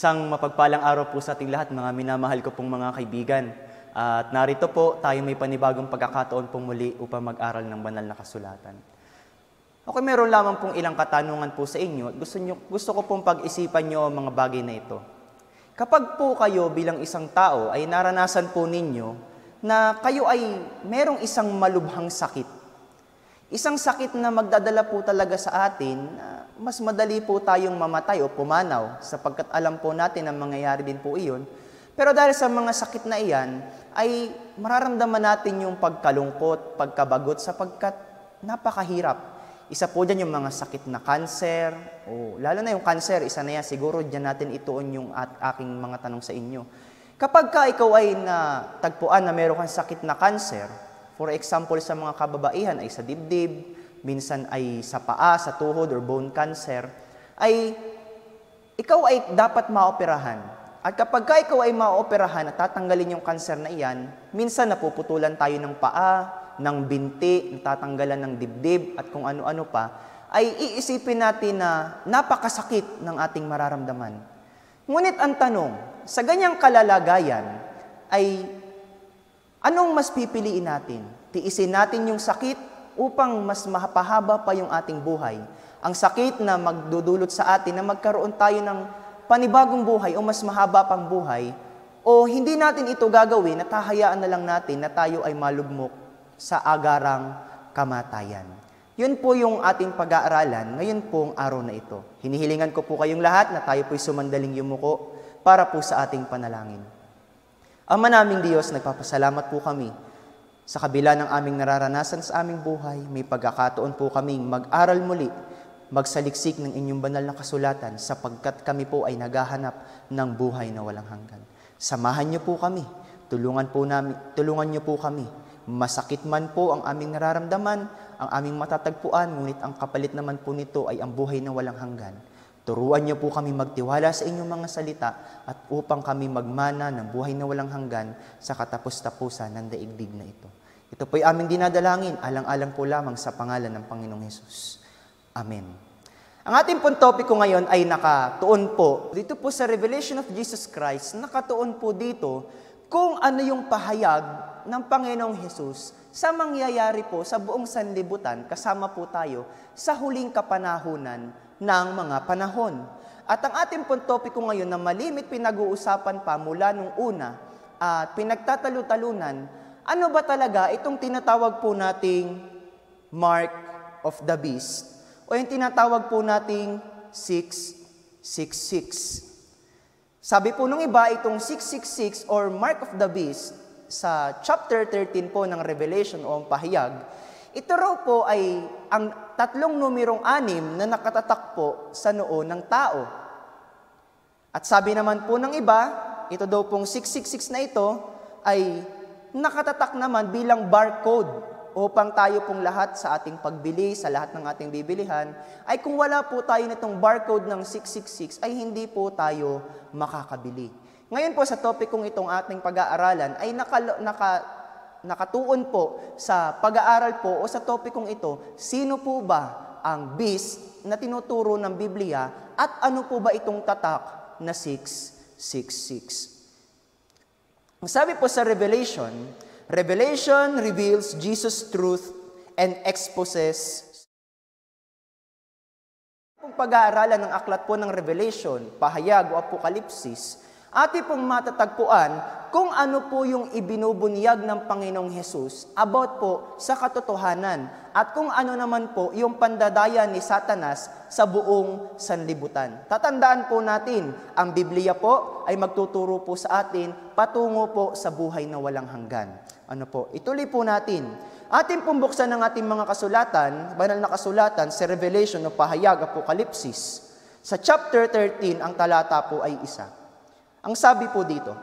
Isang mapagpalang araw po sa ating lahat, mga minamahal ko pong mga kaibigan. At narito po, tayo may panibagong pagkakataon pong muli upang mag-aral ng banal na kasulatan. Okay, meron lamang pong ilang katanungan po sa inyo at gusto, nyo, gusto ko pong pag-isipan nyo ang mga bagay na ito. Kapag po kayo bilang isang tao ay naranasan po ninyo na kayo ay merong isang malubhang sakit, isang sakit na magdadala po talaga sa atin na uh, mas madali po tayong mamatay o pumanaw sapagkat alam po natin ang mangyayari din po iyon. Pero dahil sa mga sakit na iyan, ay mararamdaman natin yung pagkalungkot, pagkabagot sapagkat napakahirap. Isa po dyan yung mga sakit na cancer, o lalo na yung cancer, isa na yan, siguro dyan natin ituon yung at aking mga tanong sa inyo. Kapag ka ikaw ay natagpuan na meron kang sakit na cancer, for example sa mga kababaihan ay sa dibdib, minsan ay sa paa, sa tuhod, or bone cancer, ay ikaw ay dapat maoperahan. At kapag ka ikaw ay maoperahan at tatanggalin yung cancer na iyan, minsan napuputulan tayo ng paa, ng binti, natatanggalan ng dibdib at kung ano-ano pa, ay iisipin natin na napakasakit ng ating mararamdaman. Ngunit ang tanong, sa ganyang kalalagayan ay anong mas pipiliin natin? Tiisin natin yung sakit upang mas mapahaba pa yung ating buhay. Ang sakit na magdudulot sa atin na magkaroon tayo ng panibagong buhay o mas mahaba pang buhay, o hindi natin ito gagawin, natahayaan na lang natin na tayo ay malugmok sa agarang kamatayan. Yun po yung ating pag-aaralan ngayon pong araw na ito. Hinihilingan ko po kayong lahat na tayo po'y sumandaling yumuko para po sa ating panalangin. Ama naming Diyos, nagpapasalamat po kami sa kabila ng aming nararanasan sa aming buhay, may pagkakataon po kaming mag-aral muli, magsaliksik ng inyong banal na kasulatan sapagkat kami po ay naghahanap ng buhay na walang hanggan. Samahan niyo po kami, tulungan, po namin, tulungan niyo po kami. Masakit man po ang aming nararamdaman, ang aming matatagpuan, ngunit ang kapalit naman po nito ay ang buhay na walang hanggan. Turuan niyo po kami magtiwala sa inyong mga salita at upang kami magmana ng buhay na walang hanggan sa katapos-tapusan ng daigdig na ito. Ito po'y aming dinadalangin, alang-alang po lamang sa pangalan ng Panginoong Hesus. Amen. Ang ating pong topiko ngayon ay nakatuon po dito po sa Revelation of Jesus Christ, nakatuon po dito kung ano yung pahayag ng Panginoong Hesus sa mangyayari po sa buong sanlibutan, kasama po tayo sa huling kapanahunan ng mga panahon. At ang ating pong topiko ngayon na malimit pinag-uusapan pa mula nung una at uh, pinagtatalo-talunan ano ba talaga itong tinatawag po nating mark of the beast o yung tinatawag po nating 666? Sabi po nung iba, itong 666 or mark of the beast sa chapter 13 po ng Revelation o ang pahayag, ito raw po ay ang tatlong numerong anim na nakatatak po sa noo ng tao. At sabi naman po ng iba, ito daw pong 666 na ito ay nakatatak naman bilang barcode upang tayo pong lahat sa ating pagbili, sa lahat ng ating bibilihan, ay kung wala po tayo nitong barcode ng 666, ay hindi po tayo makakabili. Ngayon po sa topic kong itong ating pag-aaralan ay naka, naka, nakatuon po sa pag-aaral po o sa topic kong ito, sino po ba ang beast na tinuturo ng Biblia at ano po ba itong tatak na 666? Sabi po sa Revelation, Revelation reveals Jesus' truth and exposes Kung pag-aaralan ng aklat po ng Revelation, pahayag o apokalipsis, Ati pong matatagpuan kung ano po yung ibinubunyag ng Panginoong Hesus about po sa katotohanan at kung ano naman po yung pandadaya ni Satanas sa buong sanlibutan. Tatandaan po natin, ang Biblia po ay magtuturo po sa atin patungo po sa buhay na walang hanggan. Ano po? Ituloy po natin. Ating pong buksan ang ating mga kasulatan, banal na kasulatan sa Revelation o Pahayag Apokalipsis. Sa chapter 13, ang talata po ay isa. Ang sabi po dito,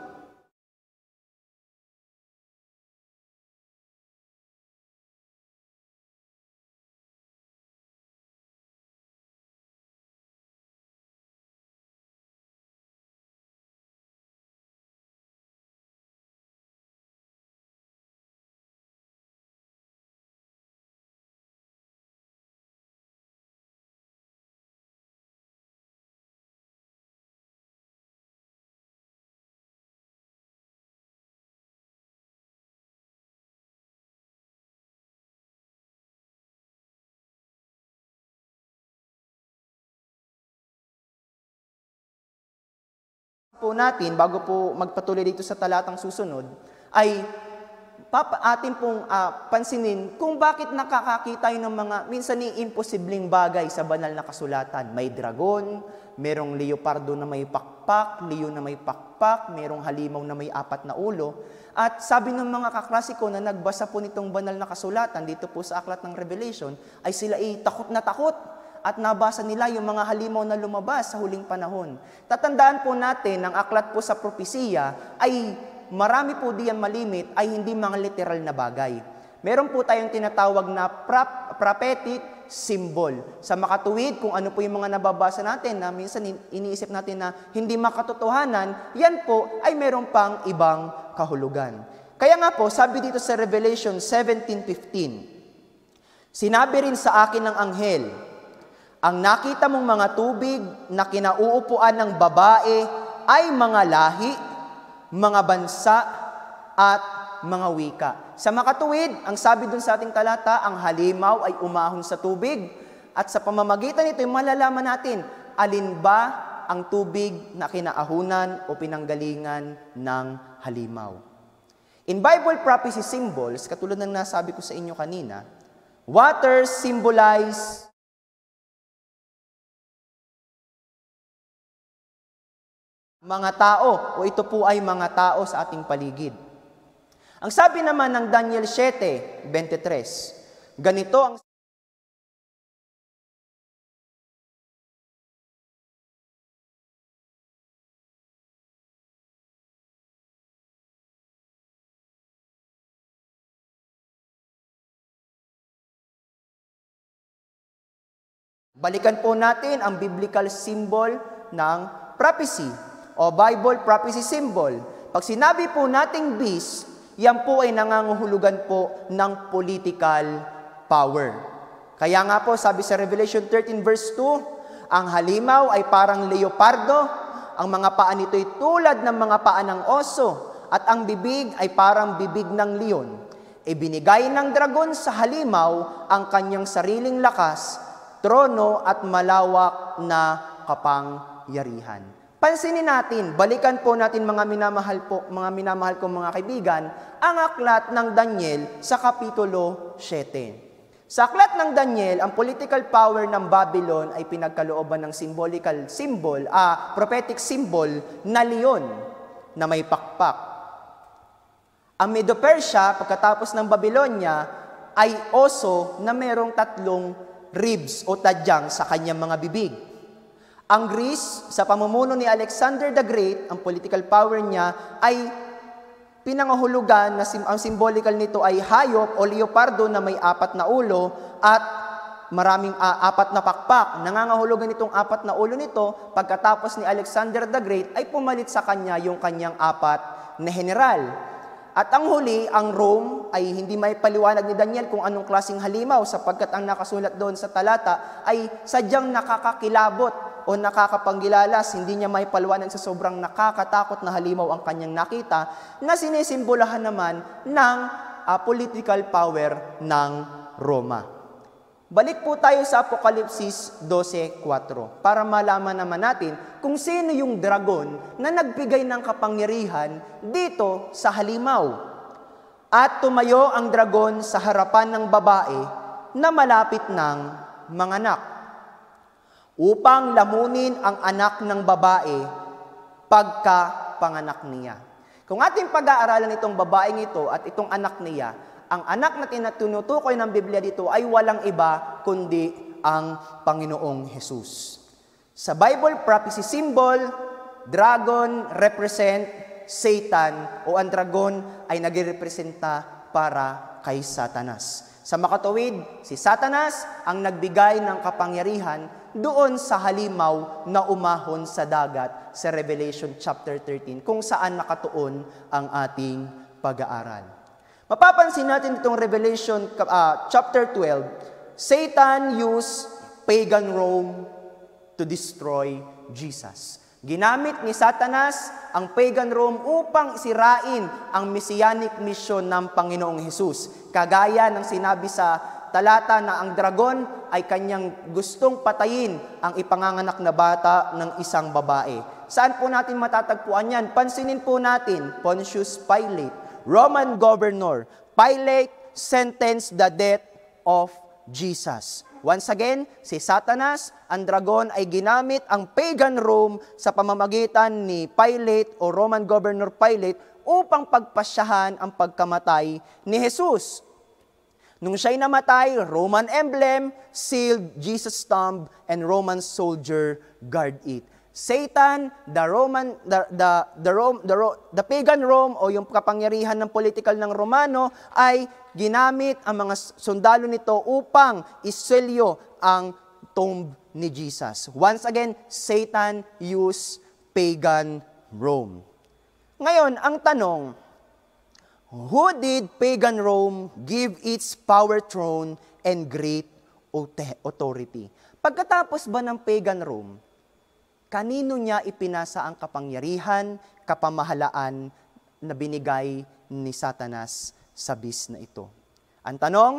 po natin, bago po magpatuloy dito sa talatang susunod, ay papa, atin pong uh, pansinin kung bakit nakakakita tayo ng mga minsan ni imposibleng bagay sa banal na kasulatan. May dragon, merong leopardo na may pakpak, leo na may pakpak, merong halimaw na may apat na ulo. At sabi ng mga kaklasiko na nagbasa po nitong banal na kasulatan dito po sa aklat ng Revelation, ay sila ay takot na takot at nabasa nila yung mga halimaw na lumabas sa huling panahon. Tatandaan po natin, ang aklat po sa propesiya ay marami po diyan malimit ay hindi mga literal na bagay. Meron po tayong tinatawag na prop, prophetic symbol. Sa makatuwid, kung ano po yung mga nababasa natin na minsan iniisip natin na hindi makatotohanan, yan po ay meron pang ibang kahulugan. Kaya nga po, sabi dito sa Revelation 17.15, Sinabi rin sa akin ng anghel, ang nakita mong mga tubig na kinauupuan ng babae ay mga lahi, mga bansa, at mga wika. Sa makatuwid, ang sabi dun sa ating talata, ang halimaw ay umahon sa tubig. At sa pamamagitan nito, malalaman natin, alin ba ang tubig na kinaahunan o pinanggalingan ng halimaw. In Bible prophecy symbols, katulad ng nasabi ko sa inyo kanina, water symbolize Mga tao, o ito po ay mga tao sa ating paligid. Ang sabi naman ng Daniel 7:23, ganito ang Balikan po natin ang biblical symbol ng prophecy o Bible prophecy symbol. Pag sinabi po nating beast, yan po ay nangangahulugan po ng political power. Kaya nga po, sabi sa Revelation 13 verse 2, ang halimaw ay parang leopardo, ang mga paa ay tulad ng mga paa ng oso, at ang bibig ay parang bibig ng leon. Ibinigay ng dragon sa halimaw ang kanyang sariling lakas, trono at malawak na kapangyarihan. Pansinin natin, balikan po natin mga minamahal po, mga minamahal kong mga kaibigan, ang aklat ng Daniel sa kapitulo 7. Sa aklat ng Daniel, ang political power ng Babylon ay pinagkalooban ng symbolical symbol, ah, prophetic symbol na leon na may pakpak. Ang Medo-Persia, pagkatapos ng Babylonia, ay oso na merong tatlong ribs o tadyang sa kanyang mga bibig. Ang Greece, sa pamumuno ni Alexander the Great, ang political power niya ay pinangahulugan na sim- ang symbolical nito ay hayop o leopardo na may apat na ulo at maraming uh, apat na pakpak. Nangangahulugan itong apat na ulo nito pagkatapos ni Alexander the Great ay pumalit sa kanya yung kanyang apat na general. At ang huli, ang Rome ay hindi may paliwanag ni Daniel kung anong klasing halimaw sapagkat ang nakasulat doon sa talata ay sadyang nakakakilabot o nakakapanggilalas, hindi niya may palwanan sa sobrang nakakatakot na halimaw ang kanyang nakita, na sinisimbolahan naman ng uh, political power ng Roma. Balik po tayo sa Apokalipsis 12.4 para malaman naman natin kung sino yung dragon na nagbigay ng kapangyarihan dito sa halimaw. At tumayo ang dragon sa harapan ng babae na malapit ng manganak upang lamunin ang anak ng babae pagka panganak niya. Kung ating pag-aaralan itong babaeng ito at itong anak niya, ang anak na tinutukoy ng Biblia dito ay walang iba kundi ang Panginoong Jesus. Sa Bible, prophecy symbol, dragon represent Satan o ang dragon ay nagirepresenta para kay Satanas. Sa makatawid, si Satanas ang nagbigay ng kapangyarihan doon sa halimaw na umahon sa dagat sa Revelation chapter 13 kung saan nakatuon ang ating pag-aaral. Mapapansin natin itong Revelation uh, chapter 12, Satan used pagan Rome to destroy Jesus. Ginamit ni Satanas ang pagan Rome upang sirain ang messianic mission ng Panginoong Hesus. Kagaya ng sinabi sa talata na ang dragon ay kanyang gustong patayin ang ipanganganak na bata ng isang babae. Saan po natin matatagpuan yan? Pansinin po natin, Pontius Pilate, Roman governor, Pilate sentenced the death of Jesus. Once again, si Satanas, ang dragon ay ginamit ang pagan Rome sa pamamagitan ni Pilate o Roman governor Pilate upang pagpasyahan ang pagkamatay ni Jesus. Nung siya'y namatay, Roman emblem, sealed, Jesus tomb, and Roman soldier guard it. Satan, the Roman, the, the, the, Rome, the, the pagan Rome o yung kapangyarihan ng political ng Romano ay ginamit ang mga sundalo nito upang iselyo ang tomb ni Jesus. Once again, Satan used pagan Rome. Ngayon, ang tanong, Who did pagan Rome give its power throne and great authority? Pagkatapos ba ng pagan Rome, kanino niya ipinasa ang kapangyarihan, kapamahalaan na binigay ni Satanas sa beast na ito? Ang tanong,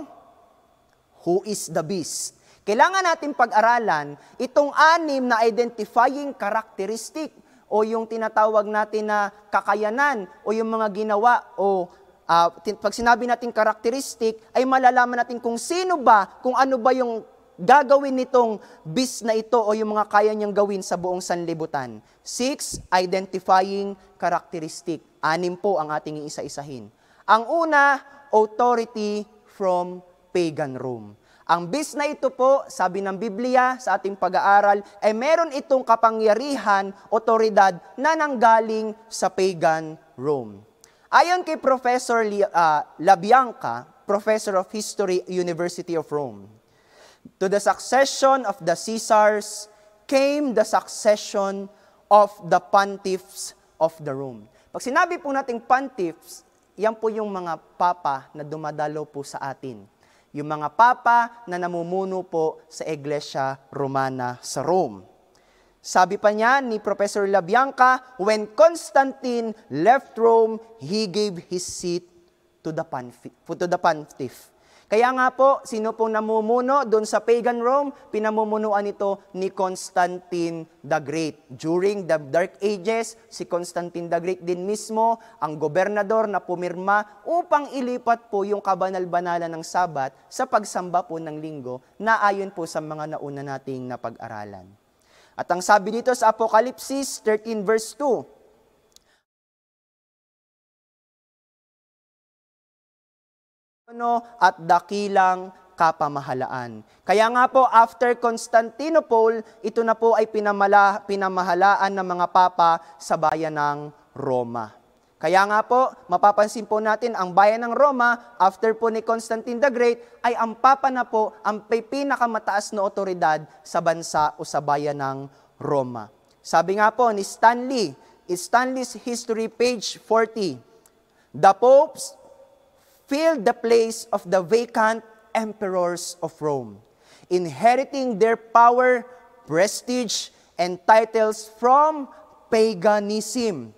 who is the beast? Kailangan natin pag-aralan itong anim na identifying characteristic o yung tinatawag natin na kakayanan o yung mga ginawa o uh, pag sinabi natin karakteristik, ay malalaman natin kung sino ba, kung ano ba yung gagawin nitong bis na ito o yung mga kaya niyang gawin sa buong sanlibutan. Six, identifying characteristic. Anim po ang ating iisa-isahin. Ang una, authority from pagan Rome. Ang bis na ito po, sabi ng Biblia sa ating pag-aaral, ay eh, meron itong kapangyarihan, otoridad na nanggaling sa pagan Rome. Ayon kay Professor uh, Labianca, Professor of History, University of Rome, to the succession of the Caesars came the succession of the pontiffs of the Rome. Pag sinabi po nating pontiffs, yan po yung mga papa na dumadalo po sa atin. Yung mga papa na namumuno po sa Iglesia Romana sa Rome. Sabi pa niya ni Professor Labianca, when Constantine left Rome, he gave his seat to the, panf- to the pontiff. Kaya nga po, sino pong namumuno doon sa pagan Rome? Pinamumunuan ito ni Constantine the Great. During the Dark Ages, si Constantine the Great din mismo ang gobernador na pumirma upang ilipat po yung kabanal-banalan ng Sabat sa pagsamba po ng linggo na ayon po sa mga nauna nating napag-aralan. At ang sabi dito sa Apokalipsis 13 verse 2, ano at dakilang kapamahalaan. Kaya nga po, after Constantinople, ito na po ay pinamala, pinamahalaan ng mga papa sa bayan ng Roma. Kaya nga po, mapapansin po natin ang bayan ng Roma after po ni Constantine the Great ay ang papa na po ang pinakamataas na otoridad sa bansa o sa bayan ng Roma. Sabi nga po ni Stanley, Stanley's History page 40, The popes filled the place of the vacant emperors of Rome, inheriting their power, prestige, and titles from paganism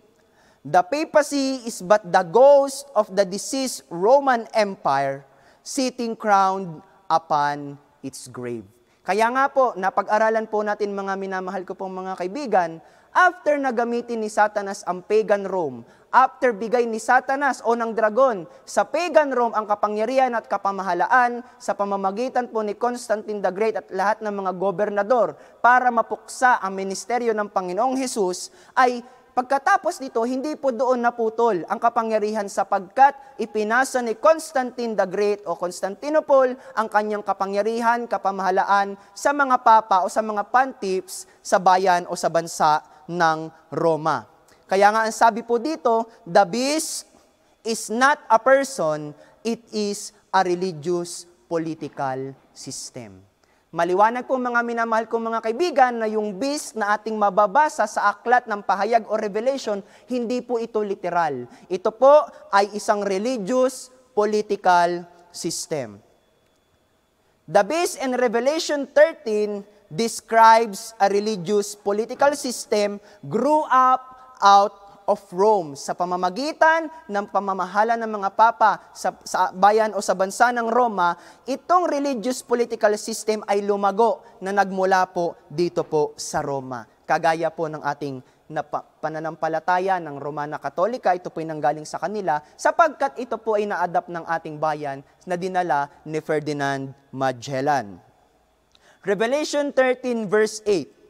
The papacy is but the ghost of the deceased Roman Empire sitting crowned upon its grave. Kaya nga po, napag-aralan po natin mga minamahal ko pong mga kaibigan, after nagamitin ni Satanas ang pagan Rome, after bigay ni Satanas o ng dragon sa pagan Rome ang kapangyarihan at kapamahalaan sa pamamagitan po ni Constantine the Great at lahat ng mga gobernador para mapuksa ang ministeryo ng Panginoong Hesus ay pagkatapos nito, hindi po doon naputol ang kapangyarihan sapagkat ipinasa ni Constantine the Great o Constantinople ang kanyang kapangyarihan, kapamahalaan sa mga papa o sa mga pantips sa bayan o sa bansa ng Roma. Kaya nga ang sabi po dito, the beast is not a person, it is a religious political system. Maliwanag po mga minamahal kong mga kaibigan na yung beast na ating mababasa sa aklat ng pahayag o revelation, hindi po ito literal. Ito po ay isang religious political system. The beast in Revelation 13 describes a religious political system grew up out of Rome sa pamamagitan ng pamamahala ng mga papa sa, sa bayan o sa bansa ng Roma, itong religious political system ay lumago na nagmula po dito po sa Roma. Kagaya po ng ating na pananampalataya ng Romana Katolika, ito po ay nanggaling sa kanila sapagkat ito po ay na-adapt ng ating bayan na dinala ni Ferdinand Magellan. Revelation 13 verse 8,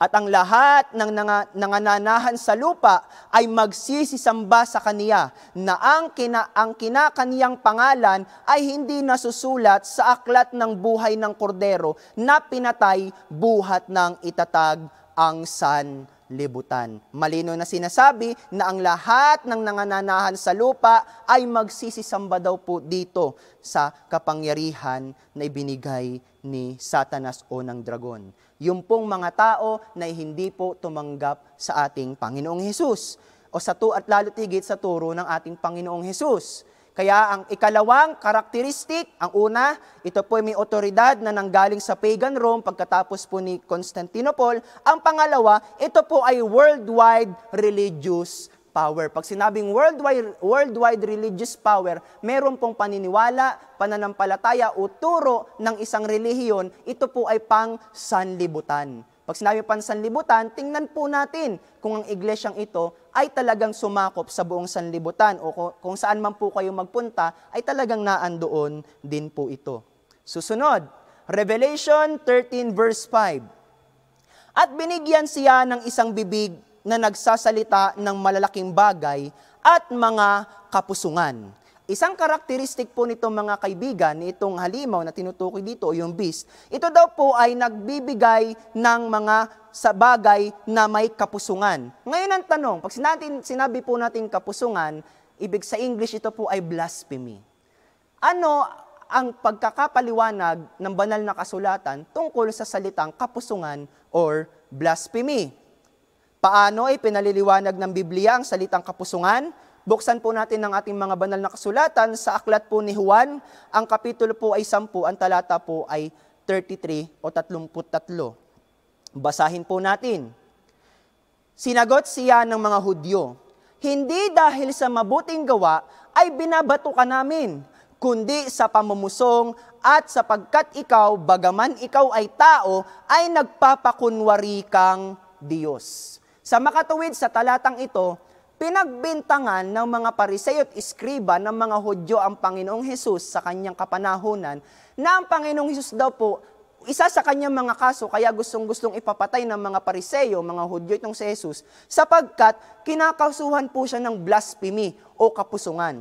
at ang lahat ng nangananahan sa lupa ay magsisisamba sa kaniya na ang, kina, ang kinakaniyang pangalan ay hindi nasusulat sa aklat ng buhay ng kordero na pinatay buhat ng itatag ang sanlibutan libutan. Malino na sinasabi na ang lahat ng nangananahan sa lupa ay magsisisamba daw po dito sa kapangyarihan na ibinigay ni Satanas o ng dragon. Yung pong mga tao na hindi po tumanggap sa ating Panginoong Hesus o sa tu at lalo tigit sa turo ng ating Panginoong Hesus. Kaya ang ikalawang karakteristik, ang una, ito po ay may otoridad na nanggaling sa pagan Rome pagkatapos po ni Constantinople. Ang pangalawa, ito po ay worldwide religious power. Pag sinabing worldwide, worldwide religious power, meron pong paniniwala, pananampalataya o turo ng isang relihiyon, ito po ay pang sanlibutan. Pag sinabi pang sanlibutan, tingnan po natin kung ang iglesyang ito ay talagang sumakop sa buong sanlibutan o kung saan man po kayo magpunta, ay talagang naandoon din po ito. Susunod, Revelation 13 verse 5. At binigyan siya ng isang bibig na nagsasalita ng malalaking bagay at mga kapusungan. Isang karakteristik po nito mga kaibigan, itong halimaw na tinutukoy dito yung beast, ito daw po ay nagbibigay ng mga sa bagay na may kapusungan. Ngayon ang tanong, pag sinabi, sinabi po natin kapusungan, ibig sa English ito po ay blasphemy. Ano ang pagkakapaliwanag ng banal na kasulatan tungkol sa salitang kapusungan or blasphemy? Paano ay pinaliliwanag ng Biblia ang salitang kapusungan? Buksan po natin ang ating mga banal na kasulatan sa aklat po ni Juan. Ang kapitulo po ay 10, ang talata po ay 33 o 33. Basahin po natin. Sinagot siya ng mga Hudyo, Hindi dahil sa mabuting gawa ay binabato ka namin, kundi sa pamumusong at sapagkat ikaw, bagaman ikaw ay tao, ay nagpapakunwari kang Diyos. Sa makatuwid sa talatang ito, pinagbintangan ng mga pariseo at iskriba ng mga Hudyo ang Panginoong Hesus sa kanyang kapanahunan na ang Panginoong Hesus daw po isa sa kanyang mga kaso kaya gustong-gustong ipapatay ng mga pariseyo, mga Hudyo itong si Jesus, sapagkat kinakasuhan po siya ng blasphemy o kapusungan.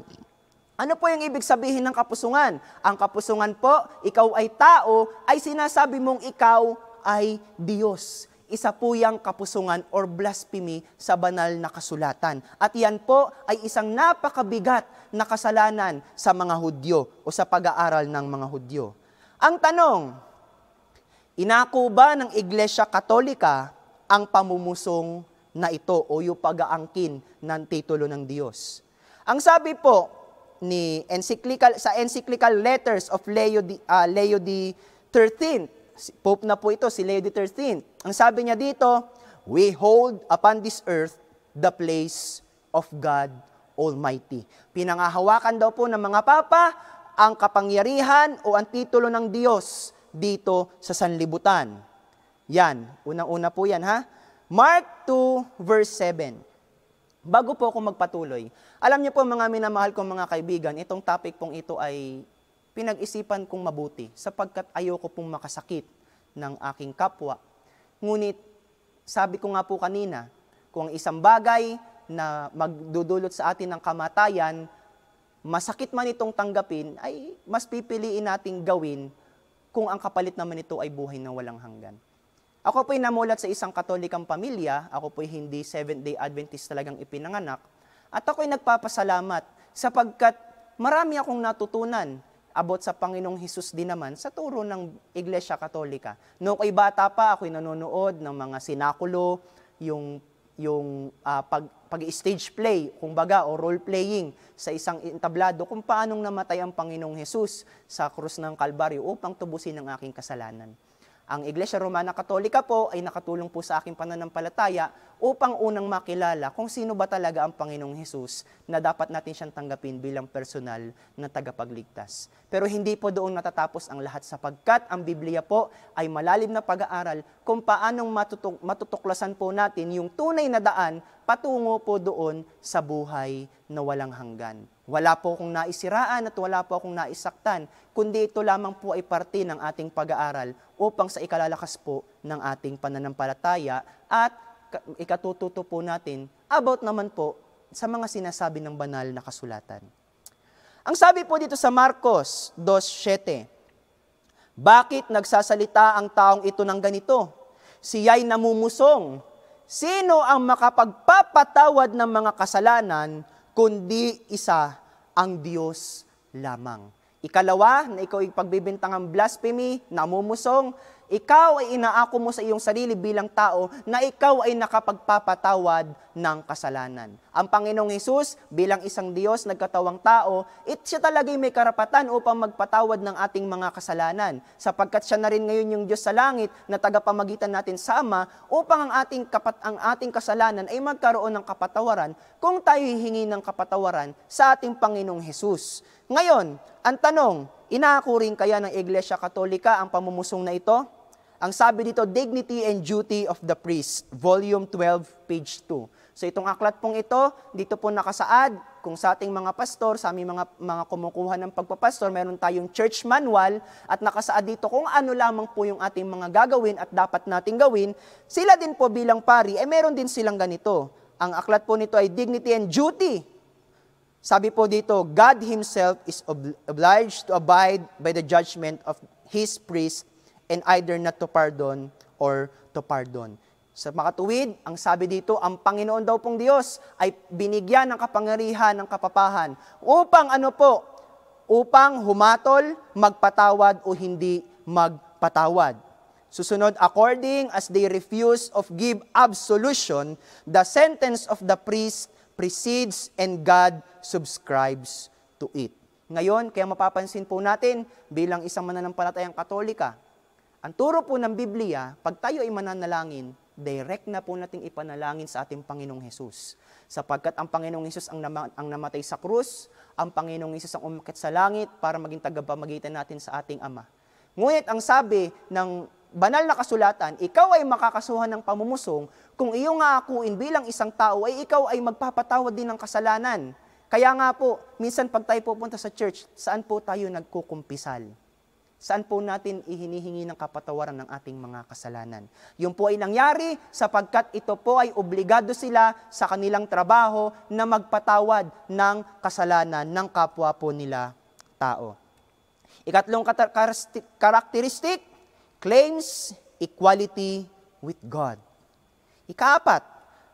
Ano po yung ibig sabihin ng kapusungan? Ang kapusungan po, ikaw ay tao, ay sinasabi mong ikaw ay Diyos isa po yung kapusungan or blasphemy sa banal na kasulatan. At yan po ay isang napakabigat na kasalanan sa mga Hudyo o sa pag-aaral ng mga Hudyo. Ang tanong, inako ba ng Iglesia Katolika ang pamumusong na ito o yung pag-aangkin ng titulo ng Diyos? Ang sabi po ni encyclical sa encyclical letters of Leo D, uh, Leo D 13 Pope na po ito, si Leo XIII. Ang sabi niya dito, We hold upon this earth the place of God Almighty. Pinangahawakan daw po ng mga papa ang kapangyarihan o ang titulo ng Diyos dito sa sanlibutan. Yan, unang-una po yan ha. Mark 2 verse 7. Bago po ako magpatuloy, alam niyo po mga minamahal kong mga kaibigan, itong topic pong ito ay pinag-isipan kong mabuti sapagkat ayoko pong makasakit ng aking kapwa. Ngunit sabi ko nga po kanina, kung ang isang bagay na magdudulot sa atin ng kamatayan, masakit man itong tanggapin, ay mas pipiliin nating gawin kung ang kapalit naman ito ay buhay na walang hanggan. Ako po'y namulat sa isang katolikang pamilya, ako po'y hindi Seventh-day Adventist talagang ipinanganak, at ako'y nagpapasalamat sapagkat marami akong natutunan abot sa Panginoong Hesus din naman sa turo ng Iglesia Katolika. No, ako'y bata pa, ako'y nanonood ng mga sinakulo, yung yung uh, pag pag-stage play, kumbaga, o role playing sa isang entablado kung paanong namatay ang Panginoong Hesus sa krus ng Kalbaryo upang tubusin ang aking kasalanan. Ang Iglesia Romana Katolika po ay nakatulong po sa aking pananampalataya upang unang makilala kung sino ba talaga ang Panginoong Hesus na dapat natin siyang tanggapin bilang personal na tagapagligtas. Pero hindi po doon natatapos ang lahat sapagkat ang Biblia po ay malalim na pag-aaral kung paanong matutuk matutuklasan po natin yung tunay na daan patungo po doon sa buhay na walang hanggan. Wala po akong naisiraan at wala po akong naisaktan, kundi ito lamang po ay parte ng ating pag-aaral upang sa ikalalakas po ng ating pananampalataya at ikatututo po natin about naman po sa mga sinasabi ng banal na kasulatan. Ang sabi po dito sa Marcos 2.7, Bakit nagsasalita ang taong ito ng ganito? Siya'y namumusong. Sino ang makapagpapatawad ng mga kasalanan kundi isa ang Diyos lamang. Ikalawa, na ikaw ay pagbibintang ang blasphemy, namumusong, ikaw ay inaako mo sa iyong sarili bilang tao na ikaw ay nakapagpapatawad ng kasalanan. Ang Panginoong Hesus bilang isang Diyos nagkatawang tao, it siya talaga'y may karapatan upang magpatawad ng ating mga kasalanan sapagkat siya na rin ngayon yung Diyos sa langit na tagapamagitan natin sama upang ang ating kapat ang ating kasalanan ay magkaroon ng kapatawaran kung tayo hihingi ng kapatawaran sa ating Panginoong Hesus. Ngayon, ang tanong, inaako rin kaya ng Iglesia Katolika ang pamumusong na ito? Ang sabi dito, Dignity and Duty of the Priest, Volume 12, page 2. So itong aklat pong ito, dito po nakasaad kung sa ating mga pastor, sa aming mga, mga kumukuha ng pagpapastor, meron tayong church manual at nakasaad dito kung ano lamang po yung ating mga gagawin at dapat nating gawin. Sila din po bilang pari, eh meron din silang ganito. Ang aklat po nito ay Dignity and Duty. Sabi po dito, God Himself is obliged to abide by the judgment of His priests and either not to pardon or to pardon. Sa makatuwid, ang sabi dito, ang Panginoon daw pong Diyos ay binigyan ng kapangyarihan ng kapapahan upang ano po? Upang humatol, magpatawad o hindi magpatawad. Susunod, according as they refuse of give absolution, the sentence of the priest precedes and God subscribes to it. Ngayon, kaya mapapansin po natin bilang isang mananampalatayang katolika, ang turo po ng Biblia, pag tayo ay mananalangin, direct na po nating ipanalangin sa ating Panginoong Hesus. Sapagkat ang Panginoong Hesus ang, nama- ang namatay sa krus, ang Panginoong Hesus ang umakit sa langit para maging tagapamagitan natin sa ating Ama. Ngunit ang sabi ng banal na kasulatan, ikaw ay makakasuhan ng pamumusong kung iyong akuin bilang isang tao ay ikaw ay magpapatawad din ng kasalanan. Kaya nga po, minsan pag tayo pupunta sa church, saan po tayo nagkukumpisal? Saan po natin ihinihingi ng kapatawaran ng ating mga kasalanan? Yung po ay nangyari sapagkat ito po ay obligado sila sa kanilang trabaho na magpatawad ng kasalanan ng kapwa po nila tao. Ikatlong karakteristik, claims equality with God. Ikaapat,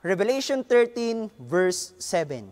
Revelation 13 verse 7.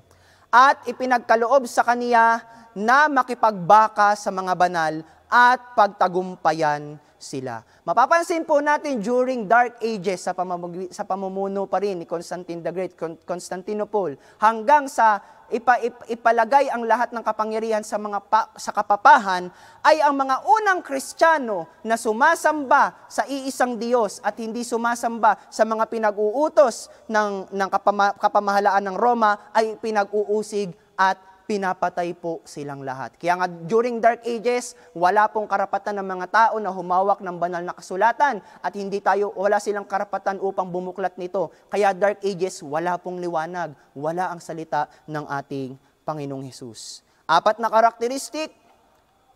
At ipinagkaloob sa kaniya na makipagbaka sa mga banal at pagtagumpayan sila. Mapapansin po natin during Dark Ages sa, pamamag- sa pamumuno pa rin ni Constantine the Great, Constantinople, hanggang sa ipa- ip- ipalagay ang lahat ng kapangyarihan sa mga pa- sa kapapahan ay ang mga unang Kristiyano na sumasamba sa iisang Diyos at hindi sumasamba sa mga pinag-uutos ng ng kapama- kapamahalaan ng Roma ay pinag-uusig at pinapatay po silang lahat. Kaya nga during Dark Ages, wala pong karapatan ng mga tao na humawak ng banal na kasulatan at hindi tayo, wala silang karapatan upang bumuklat nito. Kaya Dark Ages, wala pong liwanag, wala ang salita ng ating Panginoong Hesus. Apat na karakteristik,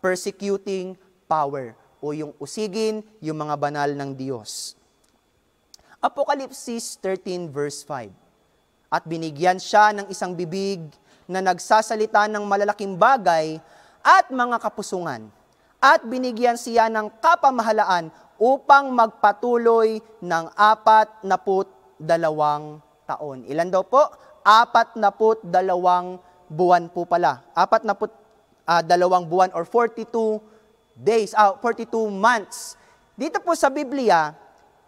persecuting power o yung usigin yung mga banal ng Diyos. Apokalipsis 13 verse 5. At binigyan siya ng isang bibig na nagsasalita ng malalaking bagay at mga kapusungan at binigyan siya ng kapamahalaan upang magpatuloy ng apat na put dalawang taon. Ilan daw po? Apat na put dalawang buwan po pala. Apat na put uh, dalawang buwan or 42 days, uh, ah, 42 months. Dito po sa Biblia,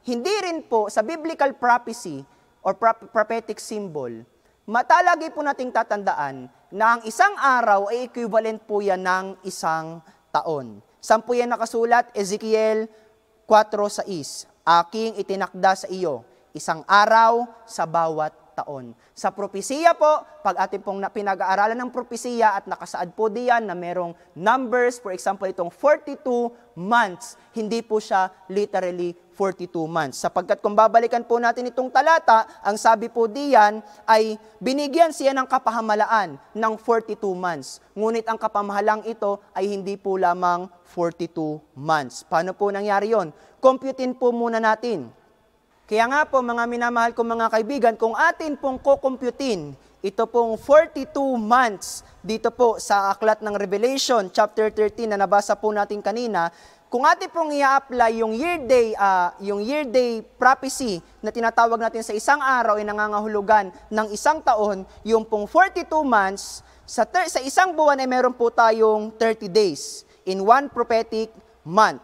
hindi rin po sa biblical prophecy or prophetic symbol, Matalagi po nating tatandaan na ang isang araw ay equivalent po yan ng isang taon. Saan po yan nakasulat? Ezekiel 4 sa 4.6 Aking itinakda sa iyo isang araw sa bawat taon. Sa propesiya po, pag ating pong pinag-aaralan ng propesiya at nakasaad po diyan na merong numbers, for example, itong 42 months, hindi po siya literally 42 months. Sapagkat kung babalikan po natin itong talata, ang sabi po diyan ay binigyan siya ng kapahamalaan ng 42 months. Ngunit ang kapamahalang ito ay hindi po lamang 42 months. Paano po nangyari yon? Computein po muna natin kaya nga po mga minamahal kong mga kaibigan, kung atin pong kukumpyutin ito pong 42 months dito po sa aklat ng Revelation chapter 13 na nabasa po natin kanina, kung atin pong i-apply yung year day uh, yung year day prophecy na tinatawag natin sa isang araw ay nangangahulugan ng isang taon, yung pong 42 months sa, ter- sa isang buwan ay meron po tayong 30 days in one prophetic month.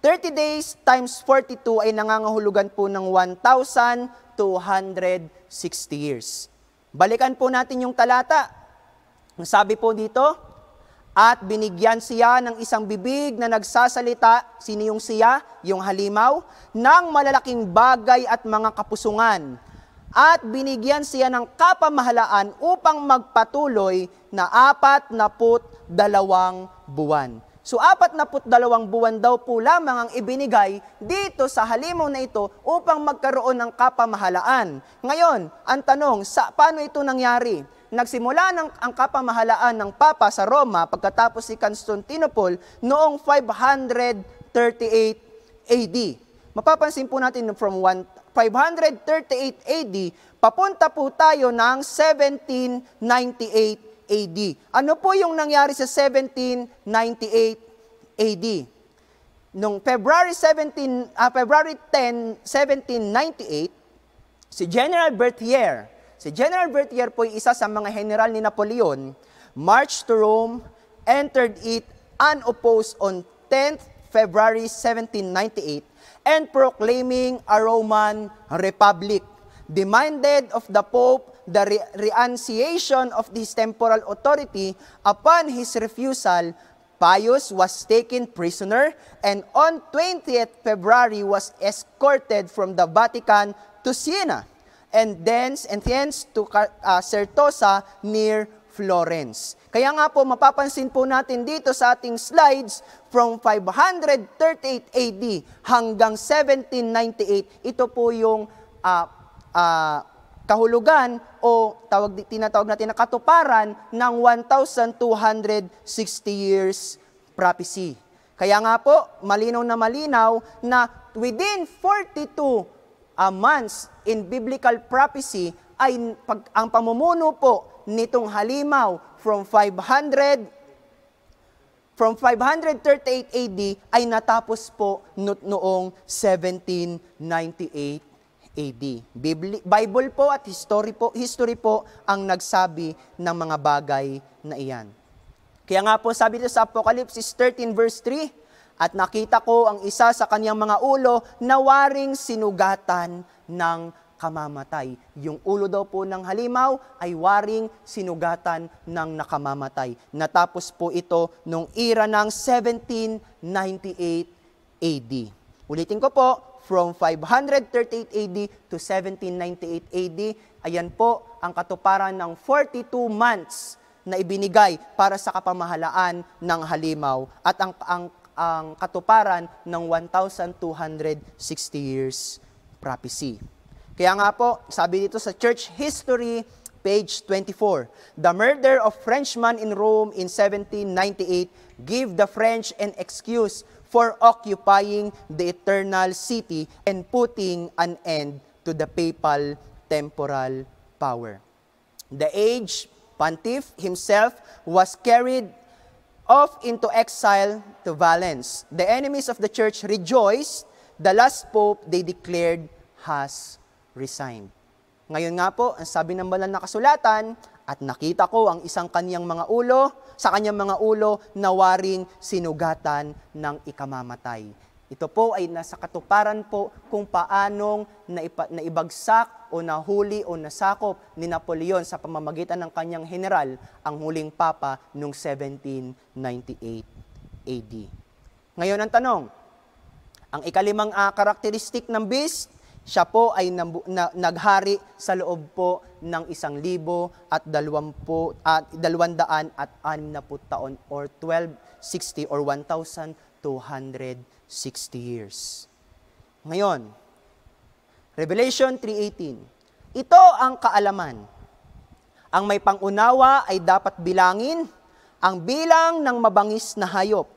30 days times 42 ay nangangahulugan po ng 1,260 years. Balikan po natin yung talata. Ang sabi po dito, At binigyan siya ng isang bibig na nagsasalita, sino yung siya? Yung halimaw, ng malalaking bagay at mga kapusungan. At binigyan siya ng kapamahalaan upang magpatuloy na apat na put dalawang buwan. So apat na put dalawang buwan daw po lamang ang ibinigay dito sa halimaw na ito upang magkaroon ng kapamahalaan. Ngayon, ang tanong, sa, paano ito nangyari? Nagsimula ng, ang kapamahalaan ng Papa sa Roma pagkatapos si Constantinople noong 538 AD. Mapapansin po natin from 1, 538 AD, papunta po tayo ng 1798 AD. Ano po yung nangyari sa 1798 AD? Noong February, 17, uh, ah, February 10, 1798, si General Berthier, si General Berthier po ay isa sa mga general ni Napoleon, marched to Rome, entered it unopposed on 10th February 1798 and proclaiming a Roman Republic, demanded of the Pope the re renunciation of his temporal authority upon his refusal, Pius was taken prisoner and on 20th February was escorted from the Vatican to Siena and thence and thence to uh, Certosa near Florence. Kaya nga po mapapansin po natin dito sa ating slides from 538 AD hanggang 1798 ito po yung uh, uh, kahulugan o tawag, tinatawag natin na katuparan ng 1,260 years prophecy. Kaya nga po, malinaw na malinaw na within 42 uh, months in biblical prophecy ay pag, ang pamumuno po nitong halimaw from 500 from 538 AD ay natapos po noong 1798 AD. Bible po at history po, history po ang nagsabi ng mga bagay na iyan. Kaya nga po sabi dito sa Apocalypse 13 verse 3, At nakita ko ang isa sa kaniyang mga ulo na waring sinugatan ng kamamatay. Yung ulo daw po ng halimaw ay waring sinugatan ng nakamamatay. Natapos po ito nung era ng 1798 AD. Ulitin ko po, from 538 AD to 1798 AD. Ayan po ang katuparan ng 42 months na ibinigay para sa kapamahalaan ng halimaw at ang, ang, ang katuparan ng 1,260 years prophecy. Kaya nga po, sabi dito sa church history, page 24. The murder of Frenchman in Rome in 1798 gave the French an excuse for occupying the eternal city and putting an end to the papal temporal power. The aged pontiff himself was carried off into exile to Valence. The enemies of the church rejoiced. The last pope they declared has resigned. Ngayon nga po, ang sabi ng banal na kasulatan, at nakita ko ang isang kaniyang mga ulo, sa kanyang mga ulo na waring sinugatan ng ikamamatay. Ito po ay nasa katuparan po kung paanong naipa, naibagsak o nahuli o nasakop ni Napoleon sa pamamagitan ng kanyang general ang huling papa noong 1798 AD. Ngayon ang tanong, ang ikalimang uh, karakteristik ng beast siya po ay nambu- na- naghari sa loob po ng isang libo at dalwampu at dalwandaan at anim na taon or 1260 or 1,260 years. Ngayon, Revelation 3.18, ito ang kaalaman. Ang may pangunawa ay dapat bilangin ang bilang ng mabangis na hayop.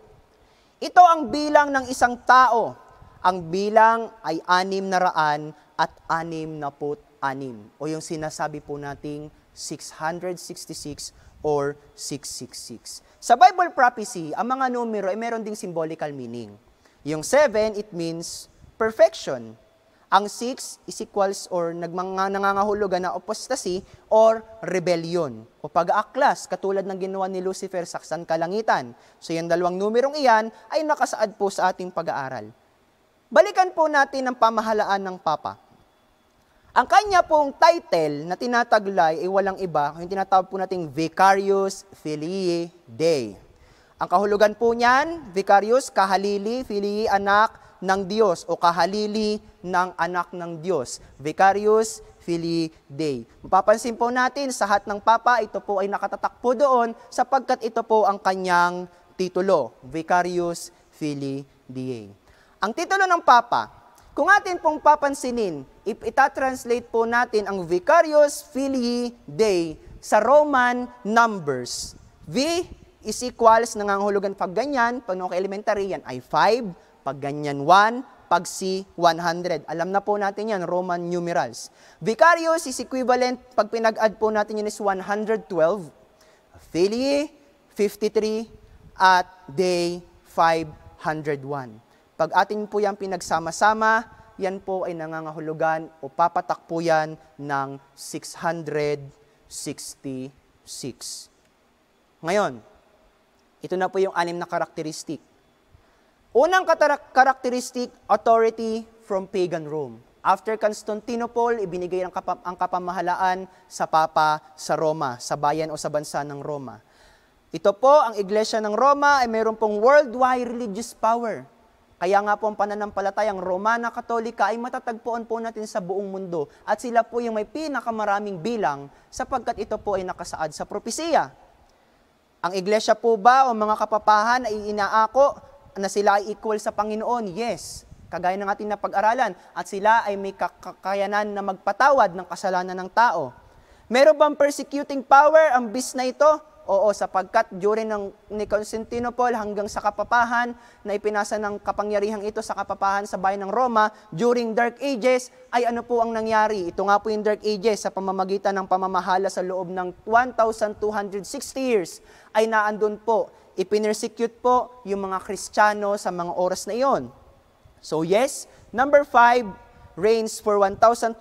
Ito ang bilang ng isang tao ang bilang ay anim na raan at anim na put anim o yung sinasabi po nating 666 or 666. Sa Bible prophecy, ang mga numero ay meron ding symbolical meaning. Yung 7, it means perfection. Ang 6 is equals or nagmanga nangangahulugan na apostasy or rebellion o pag-aaklas katulad ng ginawa ni Lucifer sa kalangitan. So yung dalawang numerong iyan ay nakasaad po sa ating pag-aaral. Balikan po natin ang pamahalaan ng Papa. Ang kanya pong title na tinataglay ay walang iba, yung tinatawag po nating Vicarius Filii Dei. Ang kahulugan po niyan, Vicarius, kahalili, filii, anak ng Diyos o kahalili ng anak ng Diyos. Vicarius Filii Dei. Mapapansin po natin sa hat ng Papa, ito po ay nakatatak po doon sapagkat ito po ang kanyang titulo, Vicarius Filii Dei. Ang titulo ng Papa, kung atin pong papansinin, if translate po natin ang Vicarius Filii Dei sa Roman numbers. V is equals, hulugan pag ganyan, pag nung elementary yan ay 5, pag ganyan 1, pag C 100. Alam na po natin yan, Roman numerals. Vicarius is equivalent, pag pinag-add po natin yun is 112, Filii 53, at Dei 501. Pag atin po yan pinagsama-sama, yan po ay nangangahulugan o papatak po yan ng 666. Ngayon, ito na po yung anim na karakteristik. Unang karakteristik, authority from pagan Rome. After Constantinople, ibinigay ang, kapam- ang kapamahalaan sa Papa sa Roma, sa bayan o sa bansa ng Roma. Ito po, ang Iglesia ng Roma ay mayroon pong worldwide religious power. Kaya nga po ang pananampalatayang Romana Katolika ay matatagpuan po natin sa buong mundo at sila po yung may pinakamaraming bilang sapagkat ito po ay nakasaad sa propesiya. Ang iglesia po ba o mga kapapahan ay inaako na sila ay equal sa Panginoon? Yes, kagaya ng ating napag-aralan at sila ay may kakayanan na magpatawad ng kasalanan ng tao. Meron bang persecuting power ang bis na ito? Oo, sapagkat during ng, ni Constantinople hanggang sa kapapahan na ipinasa ng kapangyarihang ito sa kapapahan sa bayan ng Roma, during Dark Ages ay ano po ang nangyari? Ito nga po yung Dark Ages sa pamamagitan ng pamamahala sa loob ng 1,260 years ay naandun po, ipinersecute po yung mga Kristiyano sa mga oras na iyon. So yes, number five, reigns for 1,260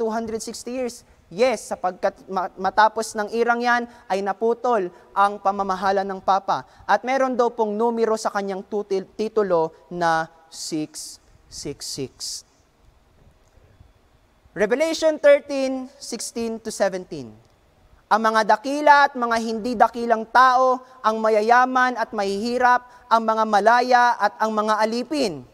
years. Yes, sapagkat matapos ng irang yan ay naputol ang pamamahala ng Papa. At meron daw pong numero sa kanyang tutil, titulo na 666. Revelation 13:16 to 17. Ang mga dakila at mga hindi dakilang tao, ang mayayaman at mahihirap, ang mga malaya at ang mga alipin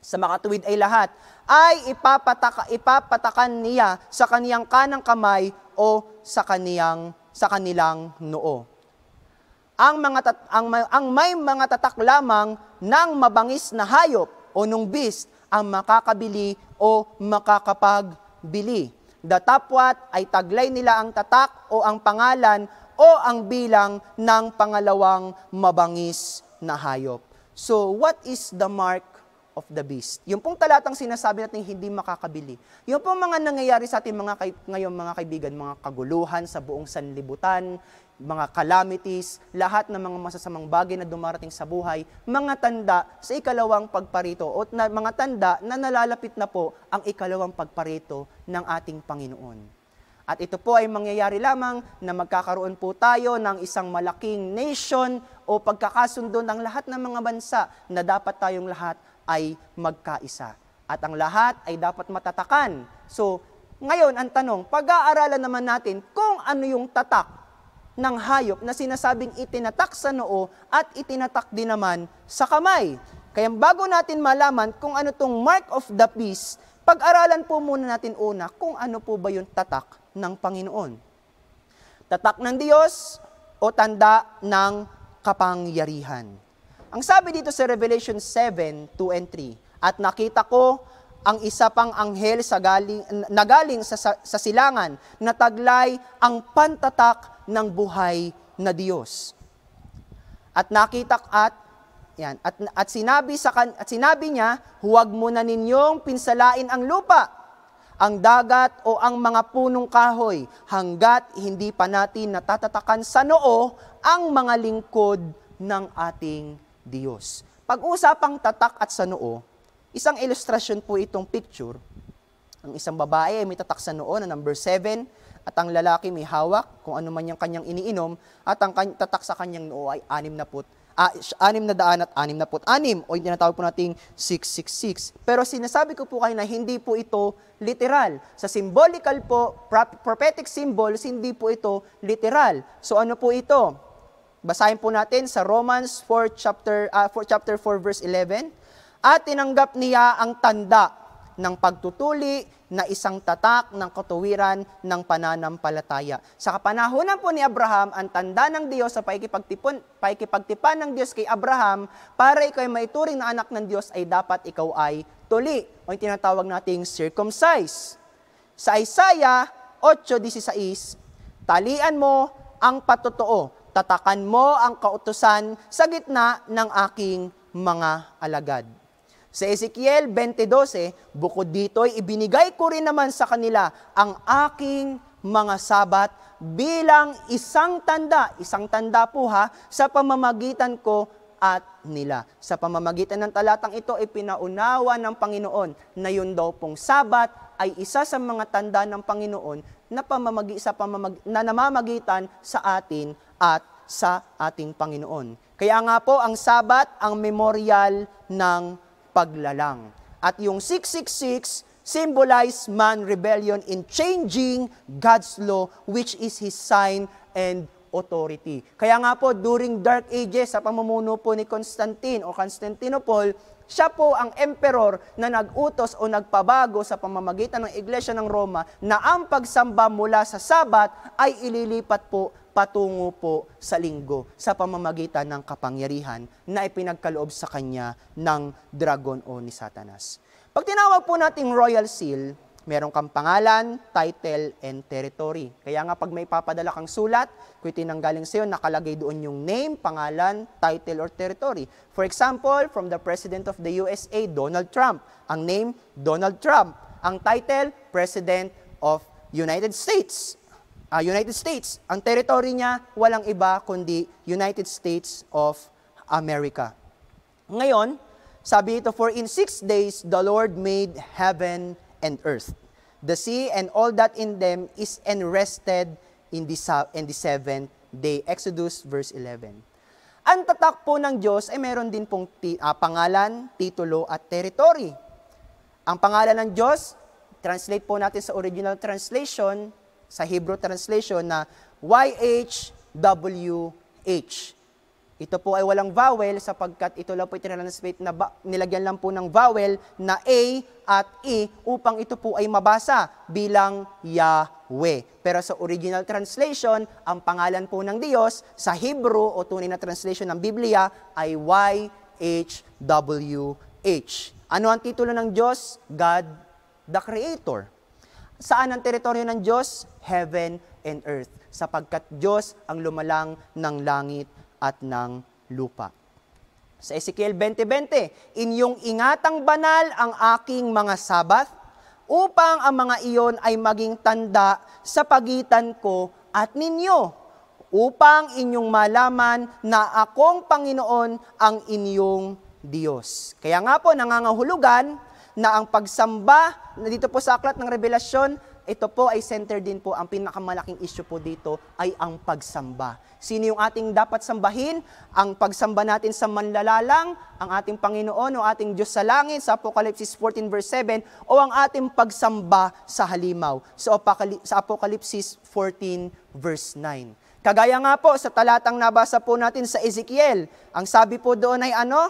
sa makatuwid ay lahat, ay ipapataka, ipapatakan niya sa kaniyang kanang kamay o sa kaniyang sa kanilang noo. Ang mga tat, ang, ang may mga tatak lamang ng mabangis na hayop o nung beast ang makakabili o makakapagbili. Datapwat ay taglay nila ang tatak o ang pangalan o ang bilang ng pangalawang mabangis na hayop. So what is the mark of the beast. Yung pong talatang sinasabi natin hindi makakabili. Yung pong mga nangyayari sa ating mga kay, ngayon mga kaibigan, mga kaguluhan sa buong sanlibutan, mga calamities, lahat ng mga masasamang bagay na dumarating sa buhay, mga tanda sa ikalawang pagparito o na, mga tanda na nalalapit na po ang ikalawang pagparito ng ating Panginoon. At ito po ay mangyayari lamang na magkakaroon po tayo ng isang malaking nation o pagkakasundo ng lahat ng mga bansa na dapat tayong lahat ay magkaisa. At ang lahat ay dapat matatakan. So, ngayon ang tanong, pag-aaralan naman natin kung ano yung tatak ng hayop na sinasabing itinatak sa noo at itinatak din naman sa kamay. Kaya bago natin malaman kung ano tong mark of the beast, pag-aralan po muna natin una kung ano po ba yung tatak ng Panginoon. Tatak ng Diyos o tanda ng kapangyarihan. Ang sabi dito sa Revelation 7, 2 and 3, At nakita ko ang isa pang anghel sa galing, nagaling sa, sa, sa silangan na taglay ang pantatak ng buhay na Diyos. At nakita at yan, at, at sinabi sa kan, at sinabi niya, huwag mo na ninyong pinsalain ang lupa, ang dagat o ang mga punong kahoy hangga't hindi pa natin natatatakan sa noo ang mga lingkod ng ating Diyos. Pag-usapang tatak at sa noo, isang ilustrasyon po itong picture. Ang isang babae ay may tatak sa noo na number 7 at ang lalaki may hawak kung ano man yung kanyang iniinom at ang tatak sa kanyang noo ay anim na put uh, anim na daan at anim na put anim o yung tinatawag po nating 666. Pero sinasabi ko po kayo na hindi po ito literal. Sa symbolical po, prophetic symbols, hindi po ito literal. So ano po ito? Basahin po natin sa Romans 4 chapter uh, ah, 4 chapter 4 verse 11. At tinanggap niya ang tanda ng pagtutuli na isang tatak ng katuwiran ng pananampalataya. Sa kapanahonan po ni Abraham, ang tanda ng Diyos sa paikipagtipon, paikipagtipan ng Diyos kay Abraham para ikaw ay maituring na anak ng Diyos ay dapat ikaw ay tuli o yung tinatawag nating circumcise. Sa Isaiah 8.16, talian mo ang patotoo Tatakan mo ang kautusan sa gitna ng aking mga alagad. Sa Ezekiel 20.12, bukod dito ay ibinigay ko rin naman sa kanila ang aking mga sabat bilang isang tanda, isang tanda po ha, sa pamamagitan ko at nila. Sa pamamagitan ng talatang ito, ay pinaunawa ng Panginoon na yun daw pong sabat ay isa sa mga tanda ng Panginoon na, pamamagi, sa pamamag, na namamagitan sa atin at sa ating Panginoon. Kaya nga po ang Sabat ang memorial ng paglalang. At yung 666 symbolize man rebellion in changing God's law which is His sign and authority. Kaya nga po during Dark Ages sa pamumuno po ni Constantine o Constantinople, siya po ang emperor na nagutos o nagpabago sa pamamagitan ng Iglesia ng Roma na ang pagsamba mula sa Sabat ay ililipat po patungo po sa linggo sa pamamagitan ng kapangyarihan na ipinagkaloob sa kanya ng dragon o ni Satanas. Pag tinawag po nating royal seal, Meron kang pangalan, title, and territory. Kaya nga pag may papadala kang sulat, kung tinanggaling sa'yo, nakalagay doon yung name, pangalan, title, or territory. For example, from the President of the USA, Donald Trump. Ang name, Donald Trump. Ang title, President of United States. Uh, United States. Ang territory niya, walang iba kundi United States of America. Ngayon, sabi ito, For in six days the Lord made heaven and and earth. The sea and all that in them is enrested in the, in the seventh day. Exodus verse 11. Ang tatak po ng Diyos ay meron din pong ti, uh, pangalan, titulo at territory. Ang pangalan ng Diyos, translate po natin sa original translation, sa Hebrew translation na YHWH. Ito po ay walang vowel sapagkat ito lang po itinranslate na ba, nilagyan lang po ng vowel na A at E upang ito po ay mabasa bilang Yahweh. Pero sa original translation, ang pangalan po ng Diyos sa Hebrew o tunay na translation ng Biblia ay YHWH. Ano ang titulo ng Diyos? God the Creator. Saan ang teritoryo ng Diyos? Heaven and earth. Sapagkat Diyos ang lumalang ng langit at ng lupa. Sa Ezekiel 20.20, Inyong ingatang banal ang aking mga sabat upang ang mga iyon ay maging tanda sa pagitan ko at ninyo upang inyong malaman na akong Panginoon ang inyong Diyos. Kaya nga po nangangahulugan na ang pagsamba na dito po sa aklat ng Revelasyon, ito po ay center din po, ang pinakamalaking issue po dito ay ang pagsamba. Sino yung ating dapat sambahin? Ang pagsamba natin sa manlalalang, ang ating Panginoon o ating Diyos sa langit sa Apocalypse 14 verse 7 o ang ating pagsamba sa halimaw sa, Apokali- sa Apokalipsis 14 verse 9. Kagaya nga po sa talatang nabasa po natin sa Ezekiel, ang sabi po doon ay ano?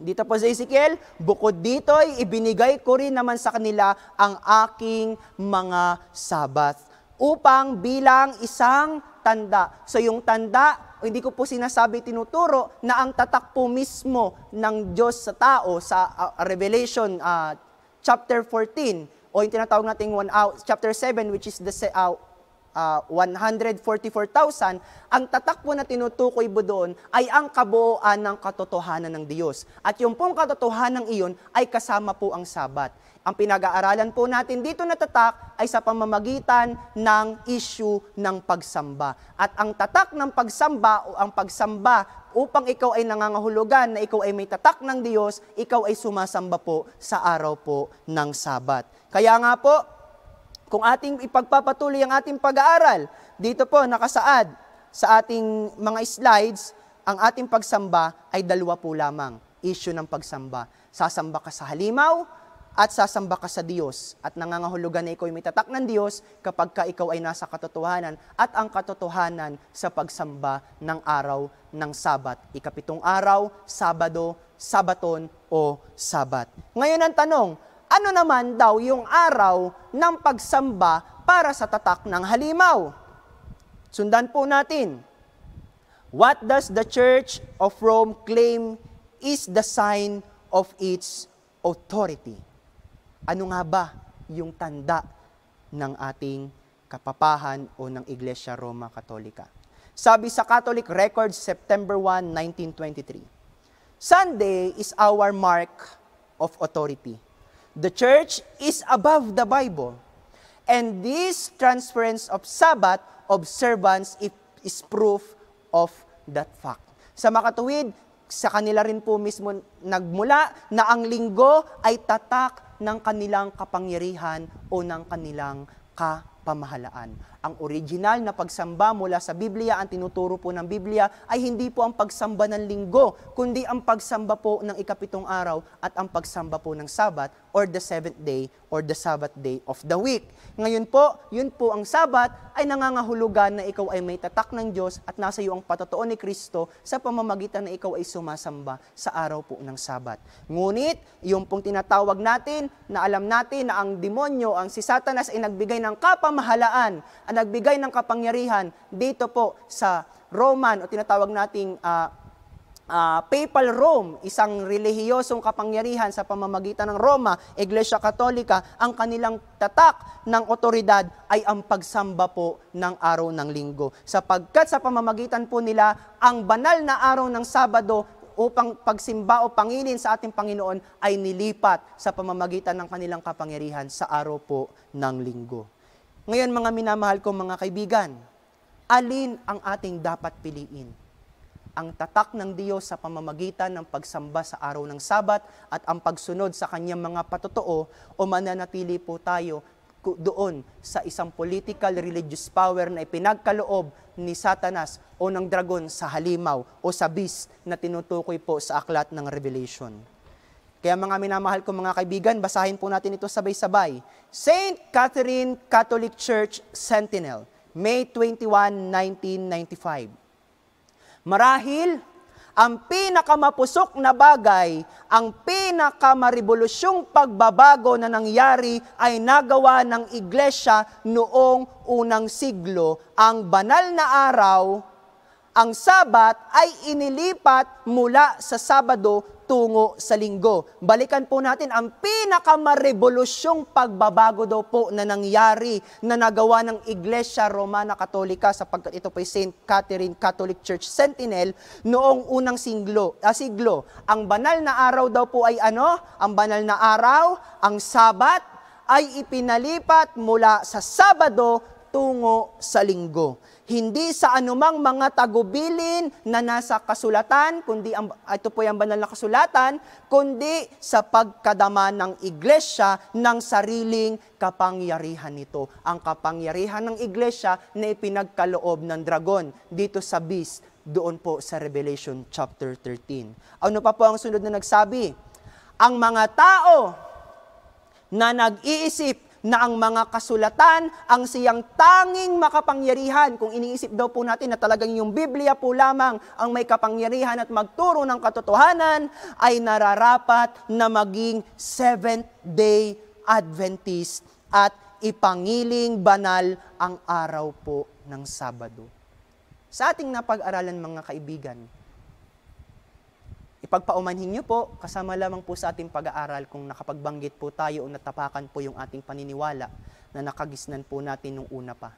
Dito po sa Ezekiel, bukod dito ay ibinigay ko rin naman sa kanila ang aking mga sabat upang bilang isang tanda. So yung tanda, hindi ko po sinasabi tinuturo na ang tatak po mismo ng Diyos sa tao sa uh, Revelation uh, chapter 14 o yung tinatawag nating one, uh, chapter 7 which is the uh, uh, 144,000, ang tatak po na tinutukoy po doon ay ang kabuuan ng katotohanan ng Diyos. At yung pong katotohanan ng iyon ay kasama po ang Sabat. Ang pinag-aaralan po natin dito na tatak ay sa pamamagitan ng issue ng pagsamba. At ang tatak ng pagsamba o ang pagsamba upang ikaw ay nangangahulugan na ikaw ay may tatak ng Diyos, ikaw ay sumasamba po sa araw po ng Sabat. Kaya nga po, kung ating ipagpapatuloy ang ating pag-aaral, dito po nakasaad sa ating mga slides, ang ating pagsamba ay dalawa po lamang, issue ng pagsamba. Sasamba ka sa halimaw, at sasamba ka sa Diyos at nangangahulugan na ikaw ay ng Diyos kapag ka ikaw ay nasa katotohanan at ang katotohanan sa pagsamba ng araw ng Sabat. Ikapitong araw, Sabado, Sabaton o Sabat. Ngayon ang tanong, ano naman daw yung araw ng pagsamba para sa tatak ng halimaw? Sundan po natin. What does the Church of Rome claim is the sign of its authority? Ano nga ba yung tanda ng ating kapapahan o ng Iglesia Roma Katolika? Sabi sa Catholic Records, September 1, 1923, Sunday is our mark of authority. The Church is above the Bible, and this transference of Sabbath observance is proof of that fact. Sa makatuwid, sa kanila rin po mismo nagmula na ang linggo ay tatak ng kanilang kapangyarihan o ng kanilang kapamahalaan. Ang original na pagsamba mula sa Biblia, ang tinuturo po ng Biblia, ay hindi po ang pagsamba ng linggo, kundi ang pagsamba po ng ikapitong araw at ang pagsamba po ng Sabat or the seventh day or the Sabbath day of the week. Ngayon po, yun po ang Sabbath ay nangangahulugan na ikaw ay may tatak ng Diyos at nasa iyo ang patotoo ni Kristo sa pamamagitan na ikaw ay sumasamba sa araw po ng Sabbath. Ngunit, yung pong tinatawag natin na alam natin na ang demonyo, ang si Satanas ay nagbigay ng kapamahalaan, ang nagbigay ng kapangyarihan dito po sa Roman o tinatawag nating uh, uh, Papal Rome, isang relihiyosong kapangyarihan sa pamamagitan ng Roma, Iglesia Katolika, ang kanilang tatak ng otoridad ay ang pagsamba po ng araw ng linggo. Sapagkat sa pamamagitan po nila, ang banal na araw ng Sabado upang pagsimba o pangilin sa ating Panginoon ay nilipat sa pamamagitan ng kanilang kapangyarihan sa araw po ng linggo. Ngayon mga minamahal ko mga kaibigan, alin ang ating dapat piliin? ang tatak ng Diyos sa pamamagitan ng pagsamba sa araw ng Sabat at ang pagsunod sa kanyang mga patotoo o mananatili po tayo doon sa isang political religious power na ipinagkaloob ni Satanas o ng dragon sa halimaw o sa beast na tinutukoy po sa aklat ng Revelation. Kaya mga minamahal ko mga kaibigan, basahin po natin ito sabay-sabay. Saint Catherine Catholic Church Sentinel, May 21, 1995. Marahil, ang pinakamapusok na bagay, ang pinakamaribolusyong pagbabago na nangyari ay nagawa ng iglesia noong unang siglo. Ang banal na araw, ang sabat ay inilipat mula sa Sabado pagtungo sa linggo. Balikan po natin ang pinakamarebolusyong pagbabago daw po na nangyari na nagawa ng Iglesia Romana Katolika sapagkat ito po ay St. Catherine Catholic Church Sentinel noong unang singlo, uh, siglo. Ang banal na araw daw po ay ano? Ang banal na araw, ang Sabat, ay ipinalipat mula sa Sabado tungo sa Linggo hindi sa anumang mga tagubilin na nasa kasulatan, kundi ang, ito po yung banal na kasulatan, kundi sa pagkadama ng iglesia ng sariling kapangyarihan nito. Ang kapangyarihan ng iglesia na ipinagkaloob ng dragon dito sa beast, doon po sa Revelation chapter 13. Ano pa po ang sunod na nagsabi? Ang mga tao na nag-iisip na ang mga kasulatan ang siyang tanging makapangyarihan. Kung iniisip daw po natin na talagang yung Biblia po lamang ang may kapangyarihan at magturo ng katotohanan, ay nararapat na maging Seventh-day Adventist at ipangiling banal ang araw po ng Sabado. Sa ating napag-aralan mga kaibigan, Ipagpaumanhin niyo po, kasama lamang po sa ating pag-aaral kung nakapagbanggit po tayo o natapakan po yung ating paniniwala na nakagisnan po natin nung una pa.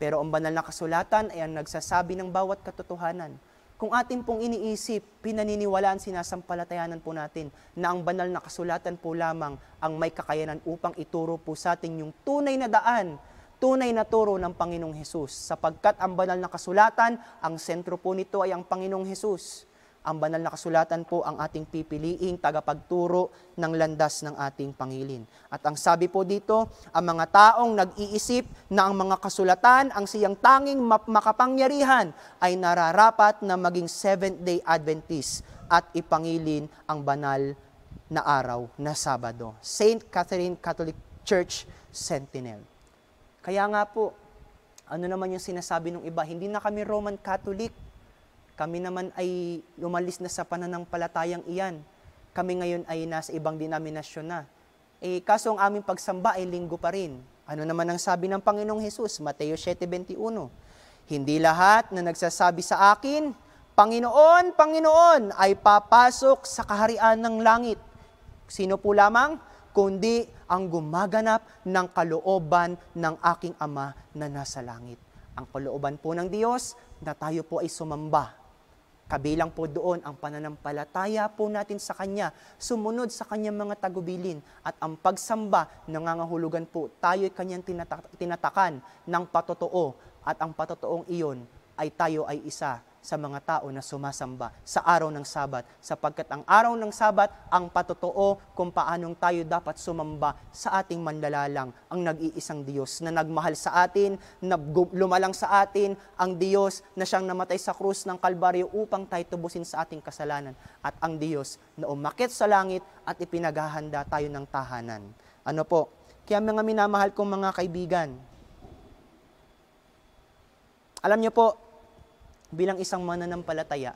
Pero ang banal na kasulatan ay ang nagsasabi ng bawat katotohanan. Kung atin pong iniisip, pinaniniwalaan, sinasampalatayanan po natin na ang banal na kasulatan po lamang ang may kakayanan upang ituro po sa atin yung tunay na daan tunay na turo ng Panginoong Hesus sapagkat ang banal na kasulatan, ang sentro po nito ay ang Panginoong Hesus. Ang banal na kasulatan po ang ating pipiliing tagapagturo ng landas ng ating pangilin. At ang sabi po dito, ang mga taong nag-iisip na ang mga kasulatan ang siyang tanging makapangyarihan ay nararapat na maging Seventh-day Adventist at ipangilin ang banal na araw na Sabado. St. Catherine Catholic Church Sentinel. Kaya nga po, ano naman yung sinasabi ng iba, hindi na kami Roman Catholic kami naman ay umalis na sa pananampalatayang iyan. Kami ngayon ay nasa ibang denominasyon na. Eh, kaso ang aming pagsamba ay linggo pa rin. Ano naman ang sabi ng Panginoong Hesus? Mateo 7.21 Hindi lahat na nagsasabi sa akin, Panginoon, Panginoon, ay papasok sa kaharian ng langit. Sino po lamang? kundi ang gumaganap ng kalooban ng aking Ama na nasa langit. Ang kalooban po ng Diyos na tayo po ay sumamba Kabilang po doon ang pananampalataya po natin sa Kanya, sumunod sa Kanyang mga tagubilin at ang pagsamba, nangangahulugan po tayo'y Kanyang tinatakan ng patotoo at ang patotoong iyon ay tayo ay isa sa mga tao na sumasamba sa araw ng Sabat sapagkat ang araw ng Sabat ang patotoo kung paanong tayo dapat sumamba sa ating manlalalang ang nag-iisang Diyos na nagmahal sa atin, na lumalang sa atin ang Diyos na siyang namatay sa krus ng Kalbaryo upang tayo tubusin sa ating kasalanan at ang Diyos na umakit sa langit at ipinaghahanda tayo ng tahanan. Ano po? Kaya mga minamahal kong mga kaibigan, alam niyo po, bilang isang mananampalataya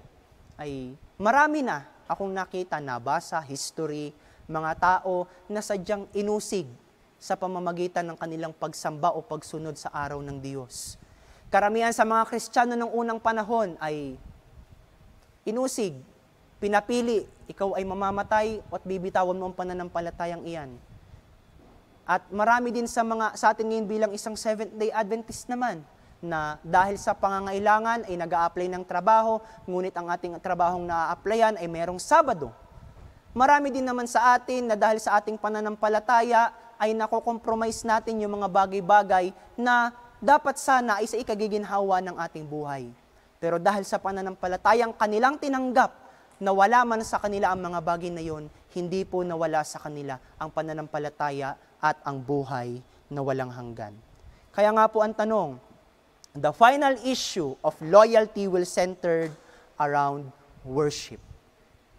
ay marami na akong nakita, nabasa, history, mga tao na sadyang inusig sa pamamagitan ng kanilang pagsamba o pagsunod sa araw ng Diyos. Karamihan sa mga Kristiyano ng unang panahon ay inusig, pinapili, ikaw ay mamamatay at bibitawan mo ang pananampalatayang iyan. At marami din sa mga sa atin ngayon bilang isang Seventh-day Adventist naman, na dahil sa pangangailangan ay nag apply ng trabaho, ngunit ang ating trabahong na-applyan ay merong Sabado. Marami din naman sa atin na dahil sa ating pananampalataya ay nakokompromise natin yung mga bagay-bagay na dapat sana ay sa ikagiginhawa ng ating buhay. Pero dahil sa pananampalatayang kanilang tinanggap, nawala man sa kanila ang mga bagay na yon, hindi po nawala sa kanila ang pananampalataya at ang buhay na walang hanggan. Kaya nga po ang tanong, the final issue of loyalty will centered around worship.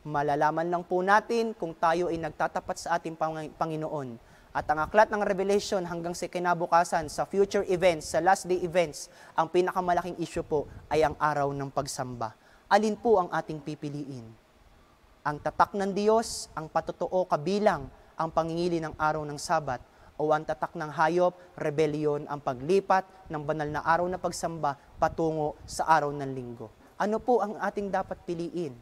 Malalaman lang po natin kung tayo ay nagtatapat sa ating Panginoon. At ang aklat ng Revelation hanggang sa kinabukasan sa future events, sa last day events, ang pinakamalaking issue po ay ang araw ng pagsamba. Alin po ang ating pipiliin? Ang tatak ng Diyos, ang patotoo kabilang ang pangingili ng araw ng Sabat o ang tatak ng hayop, rebelyon ang paglipat ng banal na araw na pagsamba patungo sa araw ng linggo. Ano po ang ating dapat piliin?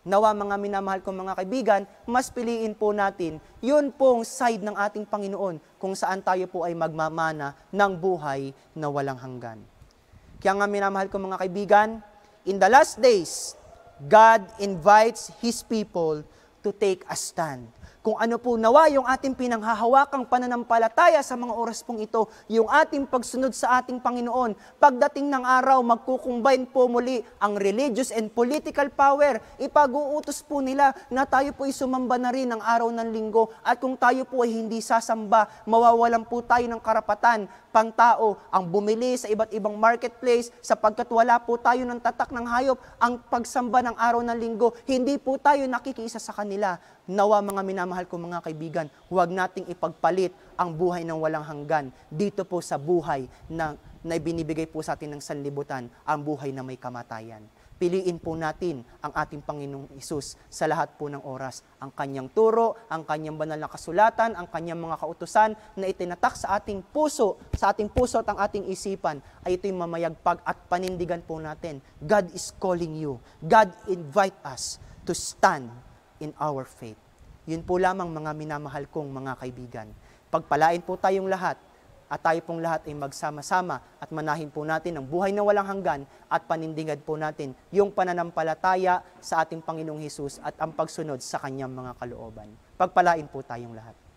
Nawa mga minamahal kong mga kaibigan, mas piliin po natin yun pong side ng ating Panginoon kung saan tayo po ay magmamana ng buhay na walang hanggan. Kaya nga minamahal kong mga kaibigan, in the last days, God invites His people to take a stand kung ano po nawa yung ating pinanghahawakang pananampalataya sa mga oras pong ito, yung ating pagsunod sa ating Panginoon. Pagdating ng araw, magkukumbine po muli ang religious and political power. Ipag-uutos po nila na tayo po ay sumamba na rin ng araw ng linggo at kung tayo po ay hindi sasamba, mawawalan po tayo ng karapatan pang tao ang bumili sa iba't ibang marketplace sapagkat wala po tayo ng tatak ng hayop ang pagsamba ng araw ng linggo. Hindi po tayo nakikisa sa kanila Nawa mga minamahal kong mga kaibigan, huwag nating ipagpalit ang buhay ng walang hanggan dito po sa buhay na, na binibigay po sa atin ng sanlibutan, ang buhay na may kamatayan. Piliin po natin ang ating Panginoong Isus sa lahat po ng oras. Ang kanyang turo, ang kanyang banal na kasulatan, ang kanyang mga kautusan na itinatak sa ating puso, sa ating puso at ang ating isipan, ay ito'y mamayagpag at panindigan po natin. God is calling you. God invite us to stand in our faith. Yun po lamang mga minamahal kong mga kaibigan. Pagpalain po tayong lahat at tayo pong lahat ay magsama-sama at manahin po natin ang buhay na walang hanggan at panindigan po natin yung pananampalataya sa ating Panginoong Hesus at ang pagsunod sa kanyang mga kalooban. Pagpalain po tayong lahat.